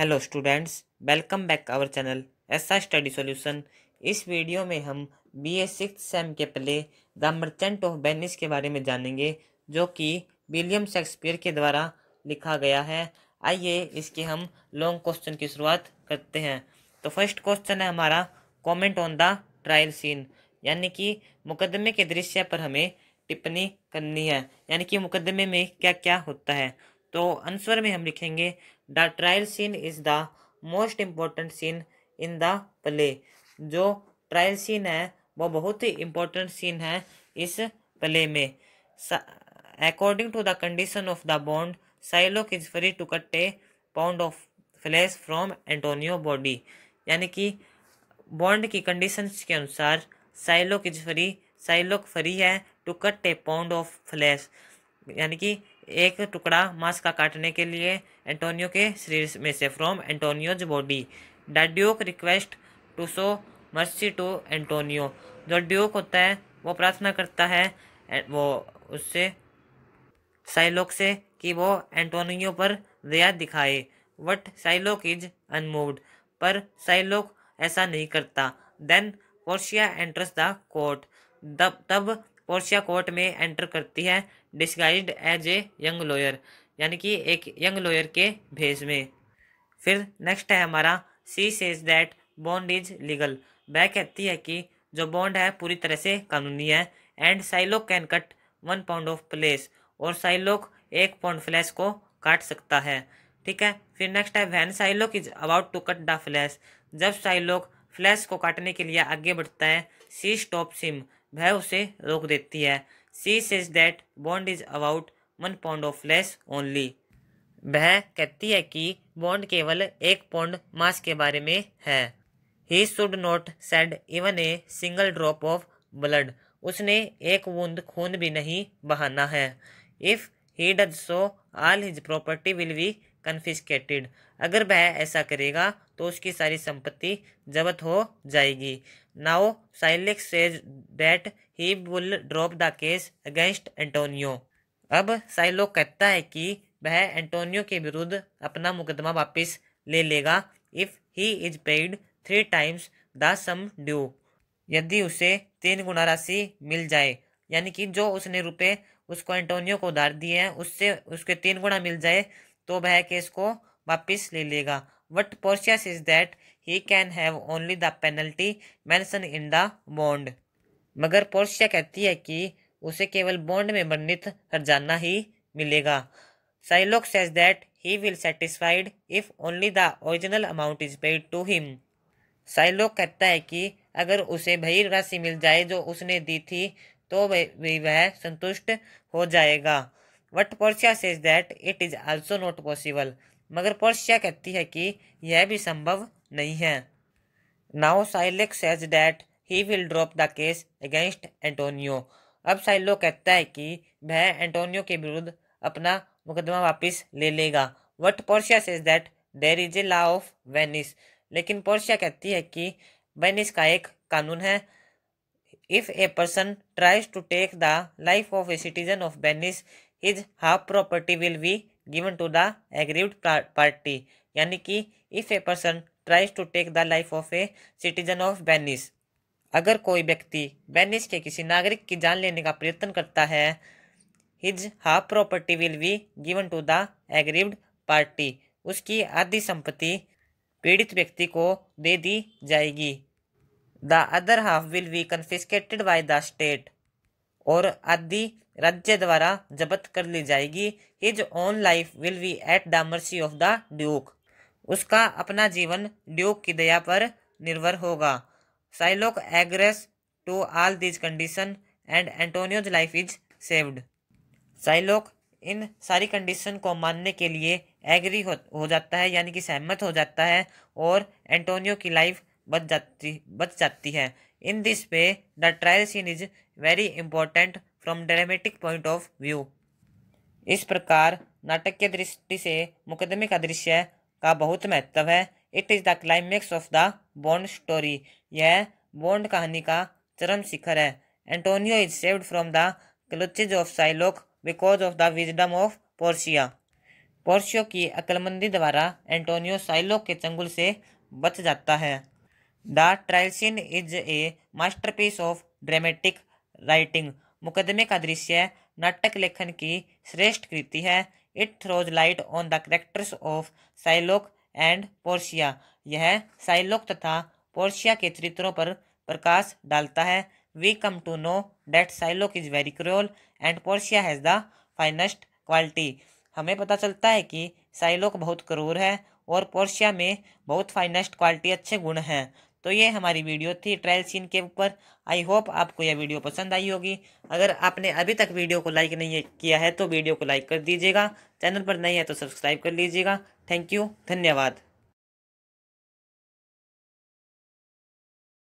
Hello students welcome back our channel S I study solution इस वीडियो में हम बी ए सिक्स सेम के play the merchant of Venice के बारे में जानेंगे जो कि विलियम शेक्सपियर के द्वारा लिखा गया है आइए इसके हम लॉन्ग क्वेश्चन की शुरुआत करते हैं तो फर्स्ट क्वेश्चन है हमारा comment on the trial scene यानी कि मुकदमे के दृश्य पर हमें टिप्पणी करनी है यानी कि मुकदमे में क्या क्या होता है तो आंसर में हम लिखेंगे the trial scene is the most important scene in the play जो ट्रायल सीन है वो बहुत ही important सीन है इस प्ले में according to the condition of the bond Shylock is free to cut a pound of flesh from Antonio body यानी कि bond की कंडीशंस के अनुसार Shylock is free Shylock free है to cut a pound of flesh यानी कि एक टुकड़ा मांस का काटने के लिए एंटोनियो के शरीर में से from Antonio's body the duke request to show mercy to Antonio जो ड्यूक होता है वो प्रार्थना करता है वो उससे साइलोक से कि वो एंटोनियो पर दया दिखाए वट साइलोक इज अनमूव्ड पर साइलोक ऐसा नहीं करता then Portia enters the court तब पोर्शिया कोर्ट में एंटर करती है disguise as a young lawyer यानी कि एक यंग लॉयर के भेज में फिर नेक्स्ट है हमारा she says that bond is legal वह कहती है कि जो बॉन्ड है पूरी तरह से कानूनी है and Shylock can cut one pound of flesh और साइलोक एक पाउंड फ्लैश को काट सकता है ठीक है फिर नेक्स्ट है when Shylock is about to cut the flesh जब साइलोक फ्लैश को काटने के लिए आगे बढ़ता है सी स्टॉप सिम वह उसे रोक देती है she says that bond is about one pound of flesh only वह कहती है कि बॉन्ड केवल एक पौंड मास के बारे में है he should not shed even a single drop of blood उसने एक बूंद खून भी नहीं बहाना है if he does so all his property will be confiscated अगर वह ऐसा करेगा तो उसकी सारी संपत्ति जबत हो जाएगी Now Silex says that he will drop the case against Antonio. अब साइलो कहता है कि वह एंटोनियो के विरुद्ध अपना मुकदमा वापस ले लेगा if he is paid three times the sum due यदि उसे तीन गुना राशि मिल जाए यानी कि जो उसने रुपए उसको एंटोनियो को उधार दिए हैं उससे उसके तीन गुना मिल जाए तो वह केस को वापस ले लेगा but Portia's is that he can have only the penalty mentioned in the bond मगर पोर्शिया कहती है कि उसे केवल बॉन्ड में वर्णित हरजाना ही मिलेगा Shylock says that he will satisfied if only the original amount is paid to him Shylock कहता है कि अगर उसे भई राशि मिल जाए जो उसने दी थी तो वह संतुष्ट हो जाएगा but Portia says that it is also not possible मगर पर्शिया कहती है कि यह भी संभव नहीं है now Shylock says that he will drop the case against Antonio अब साइलो कहता है कि वह एंटोनियो के विरुद्ध अपना मुकदमा वापस ले लेगा but Portia says that there is a law of Venice लेकिन पोर्शिया कहती है कि वेनिस का एक कानून है if a person tries to take the life of a citizen of Venice his half property will be given to the aggrieved party यानी कि if a person tries to take the life of a citizen of Venice अगर कोई व्यक्ति बेनिस के किसी नागरिक की जान लेने का प्रयत्न करता है his half property will be given to the aggrieved party उसकी आधी संपत्ति पीड़ित व्यक्ति को दे दी जाएगी the other half will be confiscated by the state और आधी राज्य द्वारा जबत कर ली जाएगी his own life will be at the mercy of the duke उसका अपना जीवन ड्यूक की दया पर निर्भर होगा Shylock agrees to all these condition and Antonio's life is saved Shylock इन सारी कंडीशन को मानने के लिए एग्री हो, हो जाता है यानी कि सहमत हो जाता है और एंटोनियो की लाइफ बच जाती बच जाती है in this play the trial scene is very important from dramatic point of view इस प्रकार नाटक के दृष्टि से मुकदमे का दृश्य का बहुत महत्व है it is the climax of the bond story यह बॉन्ड कहानी का चरम शिखर है Antonio is saved from the clutches of Shylock because of the wisdom of Portia Portia की अक्लमंदी द्वारा एंटोनियो साइलोक के चंगुल से बच जाता है the trial scene is a masterpiece of dramatic writing मुकदमे का दृश्य नाटक लेखन की श्रेष्ठ कृति है it throws light on the characters of Shylock and Portia यह साइलोक तथा पोर्शिया के चरित्रों पर प्रकाश डालता है we come to know that Shylock is very cruel and Portia has the finest quality हमें पता चलता है कि साइलोक बहुत क्रूर है और पोर्शिया में बहुत फाइनेस्ट क्वालिटी अच्छे गुण हैं तो ये हमारी वीडियो थी ट्रायल सीन के ऊपर आई होप आपको यह वीडियो पसंद आई होगी अगर आपने अभी तक वीडियो को लाइक नहीं किया है तो वीडियो को लाइक कर दीजिएगा चैनल पर नहीं है तो सब्सक्राइब कर लीजिएगा थैंक यू धन्यवाद